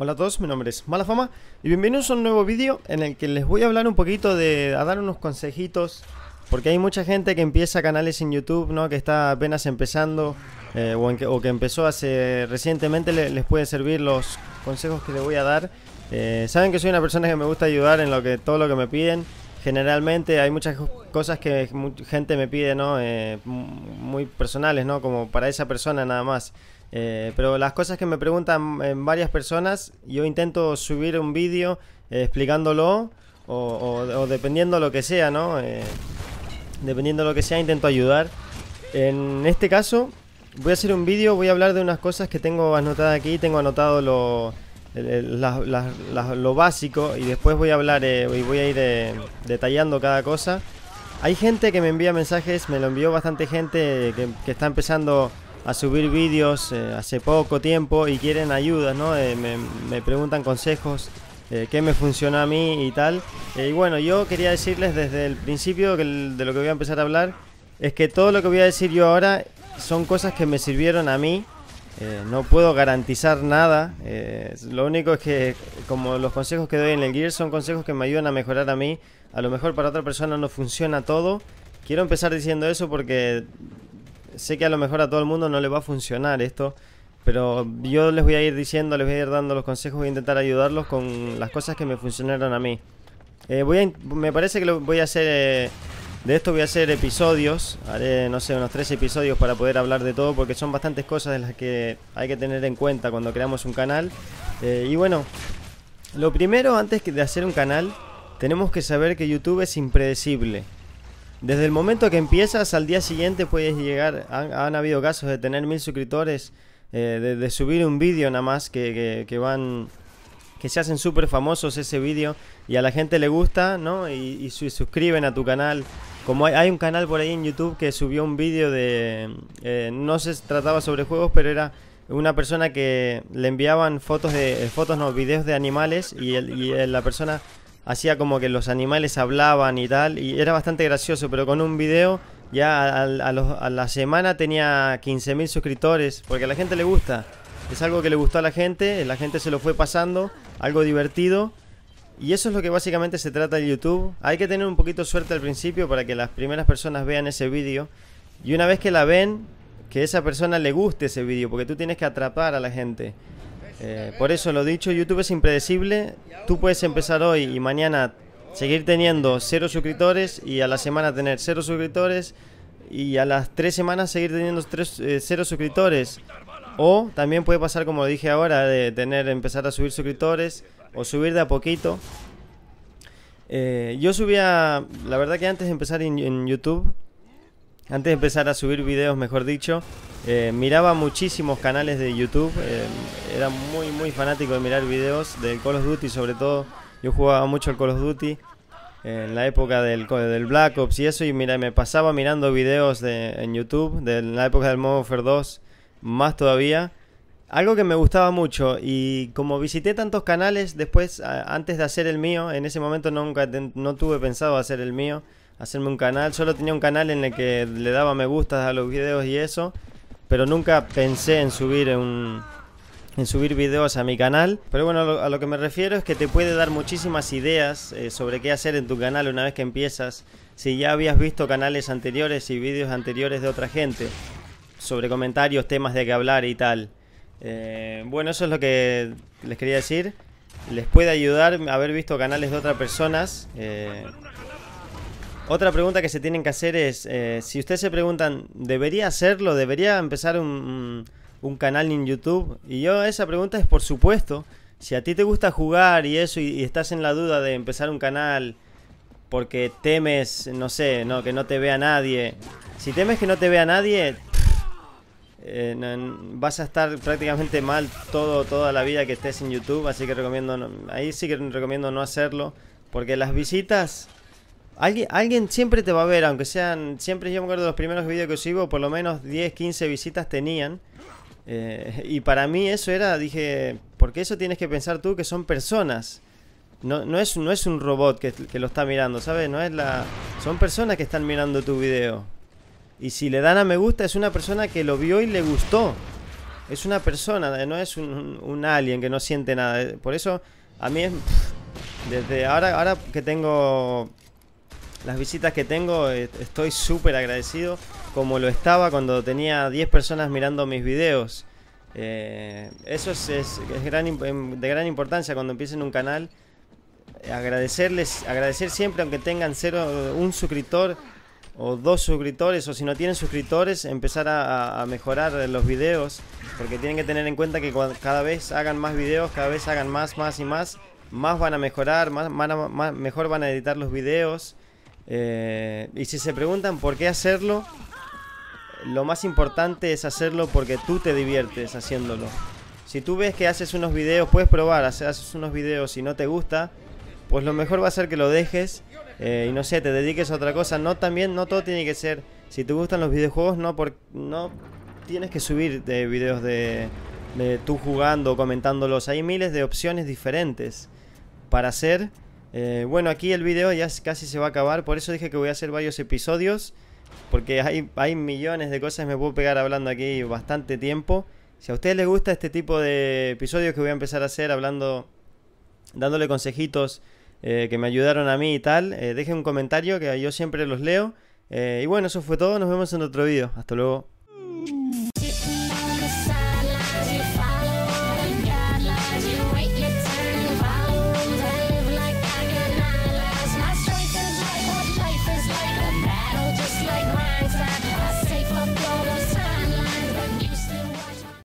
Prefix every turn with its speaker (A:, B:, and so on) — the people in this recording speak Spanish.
A: Hola a todos, mi nombre es Malafama y bienvenidos a un nuevo vídeo en el que les voy a hablar un poquito de, a dar unos consejitos porque hay mucha gente que empieza canales en YouTube, ¿no? Que está apenas empezando eh, o, que, empezó hace recientemente, les puede servir los consejos que les voy a dar. Eh, saben que soy una persona que me gusta ayudar en lo que todo lo que me piden. Generalmente hay muchas cosas que gente me pide, ¿no? Eh, muy personales, ¿no? Como para esa persona nada más. Eh, pero las cosas que me preguntan eh, varias personas, yo intento subir un vídeo eh, explicándolo o, dependiendo lo que sea, ¿no? Eh, dependiendo lo que sea, intento ayudar. En este caso, voy a hacer un vídeo, voy a hablar de unas cosas que tengo anotadas aquí, tengo anotado lo, lo básico y después voy a hablar y voy a ir detallando cada cosa. Hay gente que me envía mensajes, me lo envió bastante gente que, que está empezando a subir vídeos eh, hace poco tiempo y quieren ayuda ¿no? Eh, me, preguntan consejos, que eh, qué me funciona a mí y tal. y bueno, yo quería decirles desde el principio que de lo que voy a empezar a hablar, es que todo lo que voy a decir yo ahora son cosas que me sirvieron a mí. no puedo garantizar nada. lo único es que como los consejos que doy en el Gear son consejos que me ayudan a mejorar a mí. A lo mejor para otra persona no funciona todo. Quiero empezar diciendo eso porque sé que a lo mejor a todo el mundo no le va a funcionar esto, pero yo les voy a ir diciendo, les voy a ir dando los consejos, voy a intentar ayudarlos con las cosas que me funcionaron a mí. Eh, me parece que lo voy a hacer, eh, de esto voy a hacer episodios, haré, no sé, unos tres episodios para poder hablar de todo, porque son bastantes cosas de las que hay que tener en cuenta cuando creamos un canal. Eh, y bueno, lo primero antes de hacer un canal, tenemos que saber que YouTube es impredecible. Desde el momento que empiezas al día siguiente puedes llegar, han, habido casos de tener mil suscriptores, eh, de, subir un vídeo nada más que, van, que se hacen súper famosos ese vídeo y a la gente le gusta, ¿no? Y, y, suscriben a tu canal. Como hay, un canal por ahí en YouTube que subió un vídeo de, eh, no se trataba sobre juegos, pero era una persona que le enviaban fotos de, eh, fotos no, videos de animales y, el, y la persona hacía como que los animales hablaban y tal, y era bastante gracioso, pero con un video ya a, la semana tenía 15.000 suscriptores, porque a la gente le gusta, es algo que le gustó a la gente, la gente se lo fue pasando, algo divertido, y eso es lo que básicamente se trata de YouTube, hay que tener un poquito de suerte al principio para que las primeras personas vean ese vídeo, y una vez que la ven, que esa persona le guste ese vídeo, porque tú tienes que atrapar a la gente. Eh, por eso lo dicho, YouTube es impredecible. Tú puedes empezar hoy y mañana seguir teniendo cero suscriptores y a la semana tener cero suscriptores y a las tres semanas seguir teniendo eh, cero suscriptores. O también puede pasar, como dije ahora, de tener empezar a subir suscriptores o subir de a poquito. Eh, yo subía, la verdad que antes de empezar en YouTube, antes de empezar a subir videos, mejor dicho, eh, miraba muchísimos canales de YouTube. Eh, era muy, muy fanático de mirar videos de Call of Duty, sobre todo. Yo jugaba mucho el Call of Duty en la época del, del Black Ops y eso. Y mira, me pasaba mirando videos en YouTube de en la época del Modern Warfare 2, más todavía. Algo que me gustaba mucho y como visité tantos canales después, antes de hacer el mío, en ese momento nunca no tuve pensado hacer el mío hacerme un canal. Solo tenía un canal en el que le daba me gustas a los videos y eso. Pero nunca pensé en subir en subir videos a mi canal. Pero bueno, a lo, que me refiero es que te puede dar muchísimas ideas eh, sobre qué hacer en tu canal una vez que empiezas. Si ya habías visto canales anteriores y vídeos anteriores de otra gente. Sobre comentarios, temas de qué hablar y tal. Eh, bueno, eso es lo que les quería decir. Les puede ayudar haber visto canales de otras personas. Eh, otra pregunta que se tienen que hacer es, eh, si ustedes se preguntan, ¿debería hacerlo? ¿Debería empezar un, canal en YouTube? Y yo esa pregunta es, por supuesto, si a ti te gusta jugar y eso y, estás en la duda de empezar un canal porque temes, no sé, no, que no te vea nadie. Si temes que no te vea nadie, eh, vas a estar prácticamente mal todo, toda la vida que estés en YouTube, así que recomiendo, ahí sí que recomiendo no hacerlo, porque las visitas Alguien, siempre te va a ver, aunque sean. Siempre yo me acuerdo de los primeros videos que subo, por lo menos 10, 15 visitas tenían. Eh, y para mí eso era, dije, porque eso tienes que pensar tú que son personas. No, es, no es un robot que, lo está mirando, ¿sabes? No es la. Son personas que están mirando tu video. Y si le dan a me gusta, es una persona que lo vio y le gustó. Es una persona, no es un, un alien que no siente nada. Por eso, a mí es. Desde ahora, ahora que tengo las visitas que tengo, estoy súper agradecido, como lo estaba cuando tenía 10 personas mirando mis videos. Eh, eso es, em, de gran importancia cuando empiecen un canal. Agradecerles, agradecer siempre, aunque tengan cero, un suscriptor o dos suscriptores, o si no tienen suscriptores, empezar a, mejorar los videos, porque tienen que tener en cuenta que cada vez hagan más videos, cada vez hagan más, más y más, más van a mejorar, más, mejor van a editar los videos eh, y si se preguntan por qué hacerlo, lo más importante es hacerlo porque tú te diviertes haciéndolo. Si tú ves que haces unos videos, puedes probar, haces unos videos y no te gusta, pues lo mejor va a ser que lo dejes eh, y no sé, te dediques a otra cosa. No también, no todo tiene que ser. Si te gustan los videojuegos, no por, no tienes que subir de videos de, de tú jugando, comentándolos. Hay miles de opciones diferentes para hacer. Eh, bueno, aquí el video ya casi se va a acabar, por eso dije que voy a hacer varios episodios, porque hay, hay millones de cosas, me puedo pegar hablando aquí bastante tiempo. Si a ustedes les gusta este tipo de episodios que voy a empezar a hacer hablando, dándole consejitos eh, que me ayudaron a mí y tal, eh, dejen un comentario que yo siempre los leo. y bueno, eso fue todo, nos vemos en otro video, hasta luego.